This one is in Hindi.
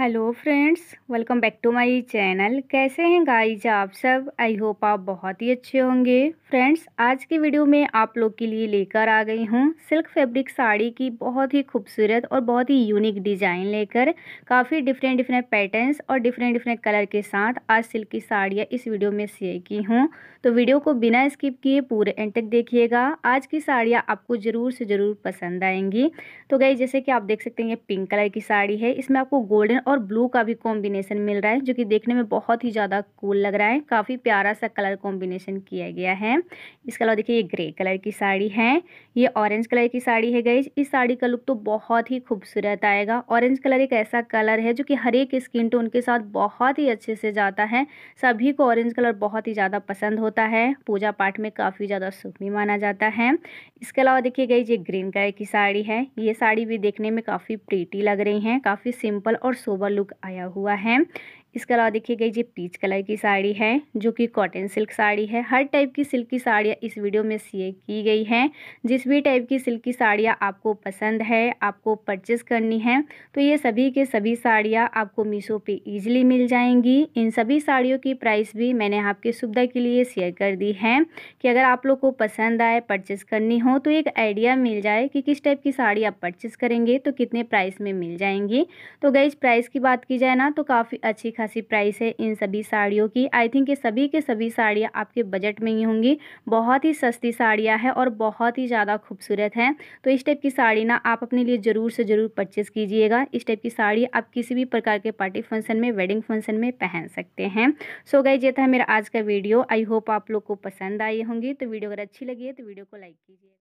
hello friends welcome back to my channel कैसे हैं गाइज आप सब आई होप आप बहुत ही अच्छे होंगे फ्रेंड्स आज की वीडियो में आप लोग के लिए लेकर आ गई हूँ सिल्क फैब्रिक साड़ी की बहुत ही खूबसूरत और बहुत ही यूनिक डिज़ाइन लेकर काफ़ी डिफरेंट डिफरेंट पैटर्न्स और डिफरेंट डिफरेंट कलर के साथ आज सिल्क की साड़ियाँ इस वीडियो में शेयर की हूँ तो वीडियो को बिना स्किप किए पूरे एंड तक देखिएगा आज की साड़ियाँ आपको ज़रूर से ज़रूर पसंद आएंगी तो गई जैसे कि आप देख सकते हैं ये पिंक कलर की साड़ी है इसमें आपको गोल्डन और ब्लू का भी कॉम्बिनेशन मिल रहा है जो कि देखने में बहुत ही ज़्यादा कूल लग रहा है काफ़ी प्यारा सा कलर कॉम्बिनेशन किया गया है इसके अलावा देखिए ये ग्रे कलर की साड़ी है ये ऑरेंज कलर की साड़ी है गई इस साड़ी का लुक तो बहुत ही खूबसूरत आएगा ऑरेंज कलर एक ऐसा कलर है जो कि हर एक स्किन टोन के साथ बहुत ही अच्छे से जाता है सभी को ऑरेंज कलर बहुत ही ज़्यादा पसंद होता है पूजा पाठ में काफ़ी ज़्यादा शुभ भी माना जाता है इसके अलावा देखिए गई ये ग्रीन कलर की साड़ी है ये साड़ी भी देखने में काफ़ी प्रीटी लग रही हैं काफ़ी सिंपल और सो ओवरलुक आया हुआ है इसके अलावा देखिए गई ये पीच कलर की साड़ी है जो कि कॉटन सिल्क साड़ी है हर टाइप की सिल्क की साड़ियाँ इस वीडियो में शेयर की गई हैं जिस भी टाइप की सिल्क की साड़ियाँ आपको पसंद है आपको परचेस करनी है तो ये सभी के सभी साड़ियाँ आपको मीशो पे ईजिली मिल जाएंगी इन सभी साड़ियों की प्राइस भी मैंने आपके सुविधा के लिए शेयर कर दी है कि अगर आप लोग को पसंद आए परचेस करनी हो तो एक आइडिया मिल जाए कि किस टाइप की साड़ी आप परचेस करेंगे तो कितने प्राइस में मिल जाएंगी तो गई प्राइस की बात की जाए ना तो काफ़ी अच्छी खासी प्राइस है इन सभी साड़ियों की आई थिंक ये सभी के सभी साड़ियाँ आपके बजट में ही होंगी बहुत ही सस्ती साड़ियाँ हैं और बहुत ही ज़्यादा खूबसूरत हैं तो इस टाइप की साड़ी ना आप अपने लिए ज़रूर से ज़रूर परचेज़ कीजिएगा इस टाइप की साड़ी आप किसी भी प्रकार के पार्टी फंक्शन में वेडिंग फंक्शन में पहन सकते हैं सो गई ये था मेरा आज का वीडियो आई होप आप लोग को पसंद आई होंगी तो वीडियो अगर अच्छी लगी है तो वीडियो को लाइक कीजिए